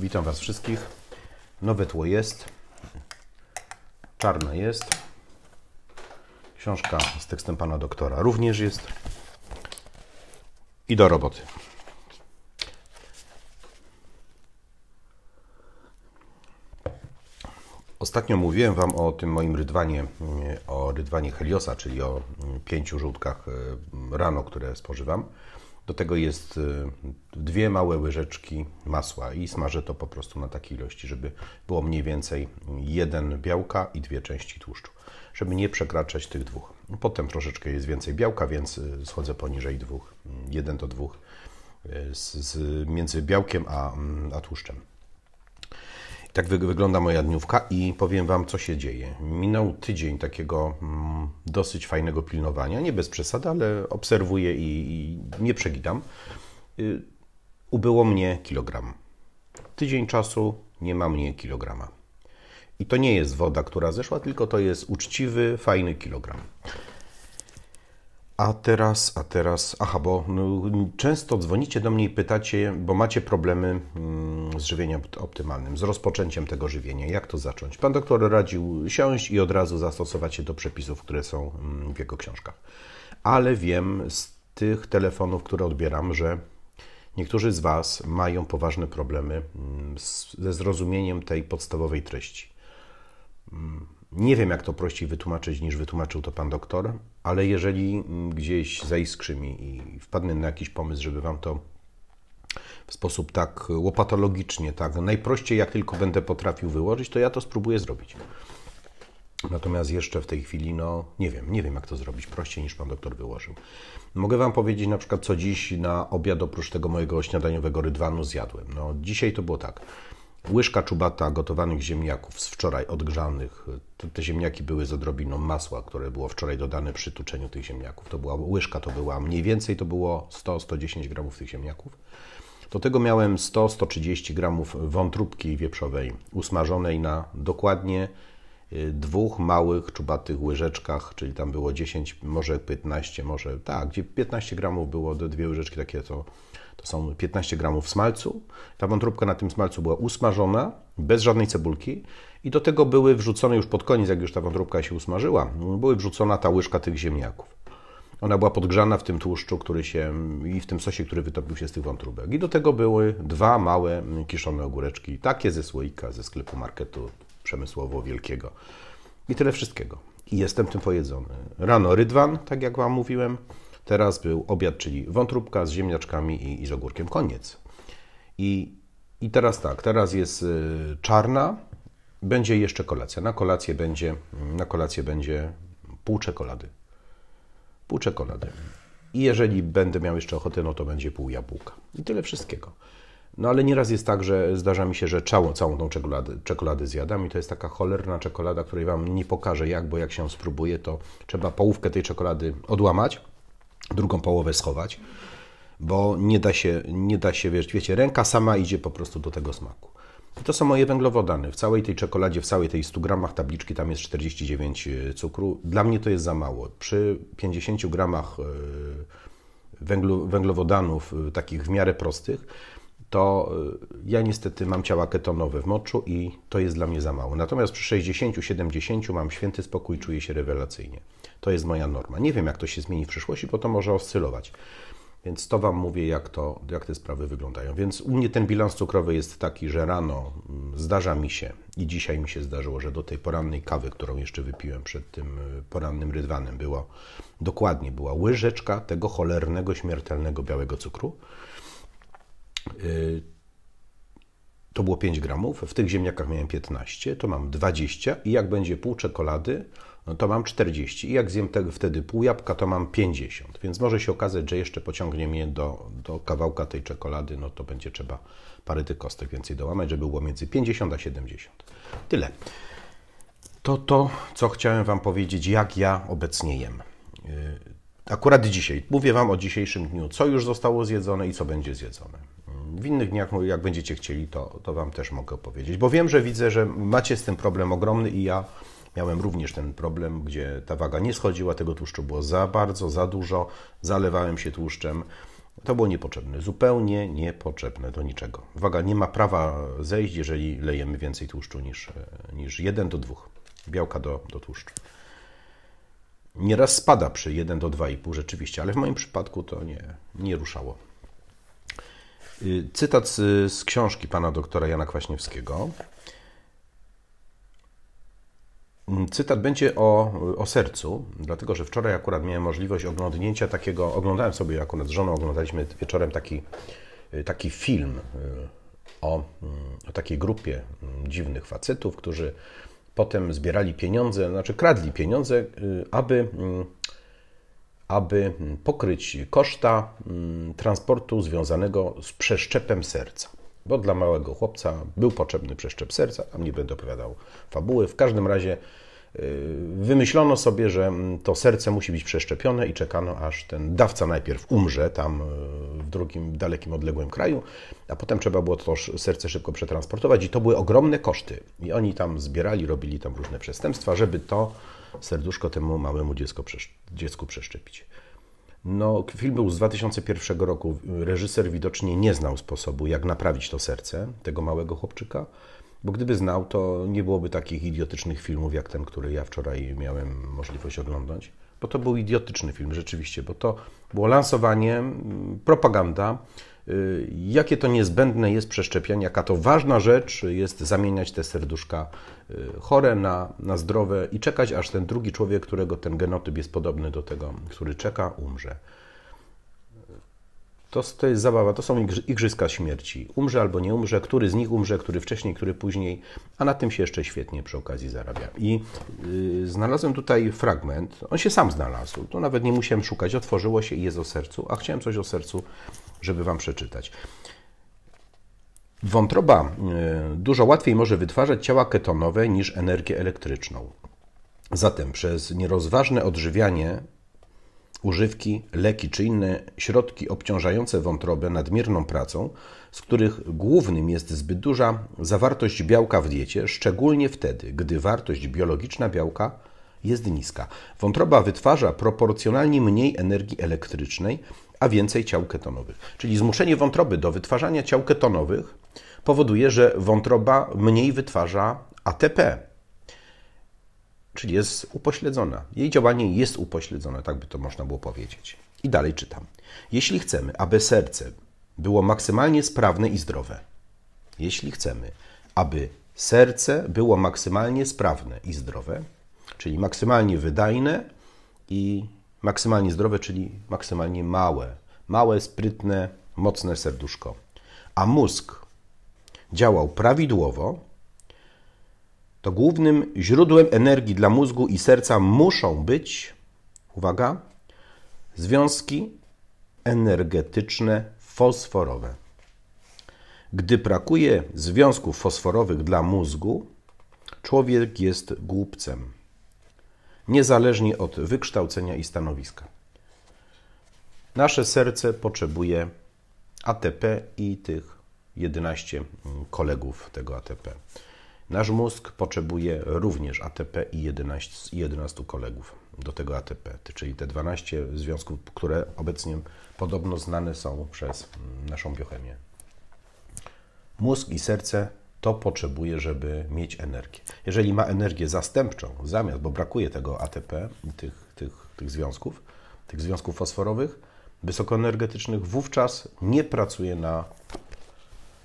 Witam Was wszystkich. Nowe tło jest. Czarne jest. Książka z tekstem pana doktora również jest. I do roboty. Ostatnio mówiłem Wam o tym moim rydwanie, o rydwanie Heliosa, czyli o pięciu żółtkach e, rano, które spożywam. Do tego jest y, dwie małe łyżeczki masła i smażę to po prostu na takiej ilości, żeby było mniej więcej jeden białka i dwie części tłuszczu, żeby nie przekraczać tych dwóch. Potem troszeczkę jest więcej białka, więc y, schodzę poniżej dwóch, y, jeden do dwóch z, z między białkiem a, mm, a tłuszczem. Tak wygląda moja dniówka i powiem Wam, co się dzieje. Minął tydzień takiego mm, dosyć fajnego pilnowania, nie bez przesady, ale obserwuję i, i nie przegidam. Y, ubyło mnie kilogram. Tydzień czasu nie ma mnie kilograma. I to nie jest woda, która zeszła, tylko to jest uczciwy, fajny kilogram. A teraz, a teraz, aha, bo no, często dzwonicie do mnie i pytacie, bo macie problemy mm, z żywieniem optymalnym, z rozpoczęciem tego żywienia. Jak to zacząć? Pan doktor radził siąść i od razu zastosować się do przepisów, które są mm, w jego książkach. Ale wiem z tych telefonów, które odbieram, że niektórzy z Was mają poważne problemy mm, ze zrozumieniem tej podstawowej treści. Nie wiem, jak to prościej wytłumaczyć, niż wytłumaczył to pan doktor ale jeżeli gdzieś zaiskrzy mi i wpadnę na jakiś pomysł, żeby Wam to w sposób tak łopatologicznie, tak najprościej jak tylko będę potrafił wyłożyć, to ja to spróbuję zrobić. Natomiast jeszcze w tej chwili, no nie wiem, nie wiem jak to zrobić prościej niż pan doktor wyłożył. Mogę wam powiedzieć na przykład, co dziś na obiad oprócz tego mojego śniadaniowego rydwanu zjadłem. No dzisiaj to było tak. Łyżka czubata gotowanych ziemniaków z wczoraj odgrzanych. Te ziemniaki były z odrobiną masła, które było wczoraj dodane przy tuczeniu tych ziemniaków. To była łyżka, to była mniej więcej to było 100-110 gramów tych ziemniaków. Do tego miałem 100-130 gramów wątróbki wieprzowej usmażonej na dokładnie Y, dwóch małych, czubatych łyżeczkach, czyli tam było 10, może 15, może tak, gdzie 15 gramów było, dwie łyżeczki takie to, to są 15 gramów smalcu. Ta wątróbka na tym smalcu była usmażona, bez żadnej cebulki i do tego były wrzucone już pod koniec, jak już ta wątróbka się usmażyła, były wrzucona ta łyżka tych ziemniaków. Ona była podgrzana w tym tłuszczu, który się i w tym sosie, który wytopił się z tych wątróbek. I do tego były dwa małe mm, kiszone ogóreczki, takie ze słoika ze sklepu marketu przemysłowo wielkiego. I tyle wszystkiego. I jestem tym pojedzony. Rano rydwan, tak jak Wam mówiłem. Teraz był obiad, czyli wątróbka z ziemniaczkami i, i z ogórkiem. Koniec. I, I teraz tak, teraz jest y, czarna, będzie jeszcze kolacja. Na kolację będzie, na kolację będzie pół czekolady. Pół czekolady. I jeżeli będę miał jeszcze ochotę, no to będzie pół jabłka. I tyle wszystkiego. No ale nieraz jest tak, że zdarza mi się, że całą, całą tą czekoladę, czekoladę zjadam i to jest taka cholerna czekolada, której Wam nie pokażę jak, bo jak się spróbuje, to trzeba połówkę tej czekolady odłamać, drugą połowę schować, bo nie da się, nie da się, wiesz, wiecie, ręka sama idzie po prostu do tego smaku. I to są moje węglowodany. W całej tej czekoladzie, w całej tej 100 gramach tabliczki tam jest 49 e, cukru. Dla mnie to jest za mało. Przy 50 gramach e, węglu, węglowodanów e, takich w miarę prostych to y, ja niestety mam ciała ketonowe w moczu i to jest dla mnie za mało. Natomiast przy 60-70 mam święty spokój, czuję się rewelacyjnie. To jest moja norma. Nie wiem, jak to się zmieni w przyszłości, bo to może oscylować. Więc to Wam mówię, jak, to, jak te sprawy wyglądają. Więc u mnie ten bilans cukrowy jest taki, że rano mm, zdarza mi się i dzisiaj mi się zdarzyło, że do tej porannej kawy, którą jeszcze wypiłem przed tym y, porannym rydwanem, było dokładnie była łyżeczka tego cholernego, śmiertelnego białego cukru. Y, to było 5 gramów, w tych ziemniakach miałem 15, to mam 20 i jak będzie pół czekolady, no to mam 40. I jak zjem wtedy pół jabłka, to mam 50. Więc może się okazać, że jeszcze pociągnie mnie do, do kawałka tej czekolady, no to będzie trzeba parę tych kostek więcej dołamać, żeby było między 50 a 70. Tyle. To to, co chciałem Wam powiedzieć, jak ja obecnie jem. Y, akurat dzisiaj. Mówię Wam o dzisiejszym dniu, co już zostało zjedzone i co będzie zjedzone w innych dniach, jak będziecie chcieli, to, to Wam też mogę powiedzieć. Bo wiem, że widzę, że macie z tym problem ogromny i ja miałem również ten problem, gdzie ta waga nie schodziła, tego tłuszczu było za bardzo, za dużo, zalewałem się tłuszczem. To było niepotrzebne, zupełnie niepotrzebne do niczego. Waga nie ma prawa zejść, jeżeli lejemy więcej tłuszczu niż, niż 1 do 2, białka do, do tłuszczu. Nieraz spada przy 1 do 2,5 rzeczywiście, ale w moim przypadku to nie, nie ruszało. Y, cytat z, książki pana doktora Jana Kwaśniewskiego. Mm, cytat będzie o, o sercu, dlatego że wczoraj akurat miałem możliwość oglądnięcia takiego, oglądałem sobie akurat z żoną, oglądaliśmy wieczorem taki, y, taki film y, o, mm, o takiej grupie mm, dziwnych facetów, którzy potem zbierali pieniądze, znaczy kradli pieniądze, aby aby pokryć koszta mm, transportu związanego z przeszczepem serca. Bo dla małego chłopca był potrzebny przeszczep serca, tam nie będę opowiadał fabuły. W każdym razie Y, wymyślono sobie, że mm, to serce musi być przeszczepione i czekano, aż ten dawca najpierw umrze tam y, w drugim, dalekim, odległym kraju, a potem trzeba było to serce szybko przetransportować i to były ogromne koszty. I oni tam zbierali, robili tam różne przestępstwa, żeby to serduszko temu małemu dziecku przeszczepić. No, film był z 2001 roku. Reżyser widocznie nie znał sposobu, jak naprawić to serce tego małego chłopczyka. Bo gdyby znał, to nie byłoby takich idiotycznych filmów jak ten, który ja wczoraj miałem możliwość oglądać. Bo to był idiotyczny film, rzeczywiście, bo to było lansowanie, mm, propaganda, y, jakie to niezbędne jest przeszczepienie, jaka to ważna rzecz jest zamieniać te serduszka y, chore na, na zdrowe i czekać, aż ten drugi człowiek, którego ten genotyp jest podobny do tego, który czeka, umrze. To, to jest zabawa, to są igrzyska śmierci. Umrze albo nie umrze, który z nich umrze, który wcześniej, który później, a na tym się jeszcze świetnie przy okazji zarabia. I yy, znalazłem tutaj fragment, on się sam znalazł, to nawet nie musiałem szukać, otworzyło się i jest o sercu, a chciałem coś o sercu, żeby Wam przeczytać. Wątroba yy, dużo łatwiej może wytwarzać ciała ketonowe niż energię elektryczną. Zatem przez nierozważne odżywianie używki, leki czy inne środki obciążające wątrobę nadmierną pracą, z których głównym jest zbyt duża zawartość białka w diecie, szczególnie wtedy, gdy wartość biologiczna białka jest niska. Wątroba wytwarza proporcjonalnie mniej energii elektrycznej, a więcej ciał ketonowych. Czyli zmuszenie wątroby do wytwarzania ciał ketonowych powoduje, że wątroba mniej wytwarza ATP, czyli jest upośledzona. Jej działanie jest upośledzone, tak by to można było powiedzieć. I dalej czytam. Jeśli chcemy, aby serce było maksymalnie sprawne i zdrowe, jeśli chcemy, aby serce było maksymalnie sprawne i zdrowe, czyli maksymalnie wydajne i maksymalnie zdrowe, czyli maksymalnie małe, małe, sprytne, mocne serduszko. A mózg działał prawidłowo, to głównym źródłem energii dla mózgu i serca muszą być, uwaga, związki energetyczne fosforowe. Gdy brakuje związków fosforowych dla mózgu, człowiek jest głupcem, niezależnie od wykształcenia i stanowiska. Nasze serce potrzebuje ATP i tych 11 kolegów tego ATP. Nasz mózg potrzebuje również ATP i 11, 11 kolegów do tego ATP, czyli te 12 związków, które obecnie podobno znane są przez naszą biochemię. Mózg i serce to potrzebuje, żeby mieć energię. Jeżeli ma energię zastępczą, zamiast, bo brakuje tego ATP, tych, tych, tych związków, tych związków fosforowych, wysokoenergetycznych, wówczas nie pracuje na,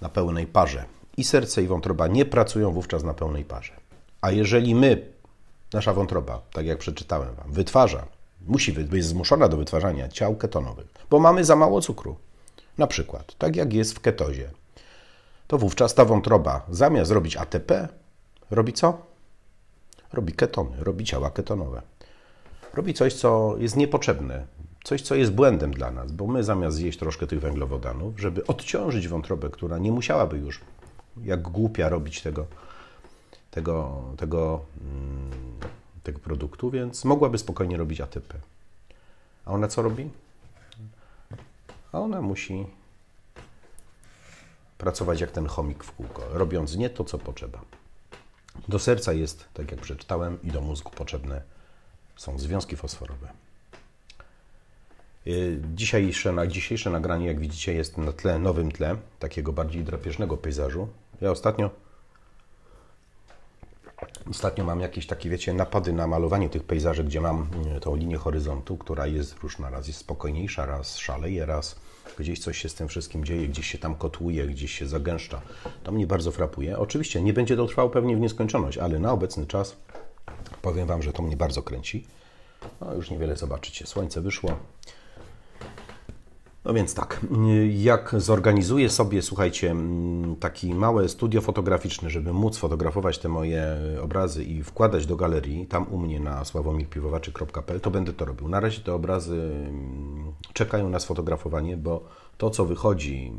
na pełnej parze i serce i wątroba nie pracują wówczas na pełnej parze. A jeżeli my, nasza wątroba, tak jak przeczytałem Wam, wytwarza, musi być zmuszona do wytwarzania ciał ketonowych, bo mamy za mało cukru, na przykład, tak jak jest w ketozie, to wówczas ta wątroba zamiast robić ATP, robi co? Robi ketony, robi ciała ketonowe. Robi coś, co jest niepotrzebne, coś, co jest błędem dla nas, bo my zamiast zjeść troszkę tych węglowodanów, żeby odciążyć wątrobę, która nie musiałaby już jak głupia robić tego, tego, tego, mm, tego produktu, więc mogłaby spokojnie robić atypy. A ona co robi? A ona musi pracować jak ten chomik w kółko, robiąc nie to, co potrzeba. Do serca jest, tak jak przeczytałem, i do mózgu potrzebne są związki fosforowe. Y, dzisiejsze, dzisiejsze nagranie, jak widzicie, jest na tle, nowym tle, takiego bardziej drapieżnego pejzażu, ja ostatnio Ostatnio mam jakieś takie, wiecie, napady na malowanie tych pejzaży, gdzie mam e, tą linię horyzontu, która jest różna, raz jest spokojniejsza, raz szaleje, raz gdzieś coś się z tym wszystkim dzieje, gdzieś się tam kotłuje, gdzieś się zagęszcza. To mnie bardzo frapuje. Oczywiście nie będzie to trwało pewnie w nieskończoność, ale na obecny czas powiem Wam, że to mnie bardzo kręci. No już niewiele zobaczycie. Słońce wyszło. No więc tak, jak zorganizuję sobie, słuchajcie, taki małe studio fotograficzne, żeby móc fotografować te moje obrazy i wkładać do galerii, tam u mnie na sławomirpiwowaczy.pl, to będę to robił. Na razie te obrazy czekają na sfotografowanie, bo to, co wychodzi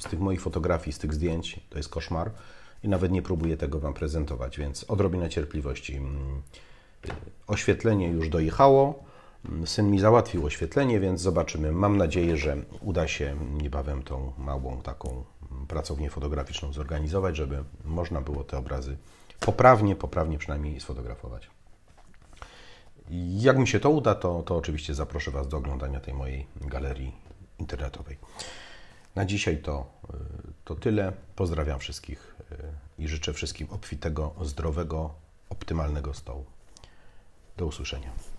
z tych moich fotografii, z tych zdjęć, to jest koszmar i nawet nie próbuję tego Wam prezentować, więc odrobina cierpliwości. Oświetlenie już dojechało Syn mi załatwił oświetlenie, więc zobaczymy. Mam nadzieję, że uda się niebawem tą małą taką pracownię fotograficzną zorganizować, żeby można było te obrazy poprawnie, poprawnie przynajmniej sfotografować. Jak mi się to uda, to, to oczywiście zaproszę Was do oglądania tej mojej galerii internetowej. Na dzisiaj to, to tyle. Pozdrawiam wszystkich e, i życzę wszystkim obfitego, zdrowego, optymalnego stołu. Do usłyszenia.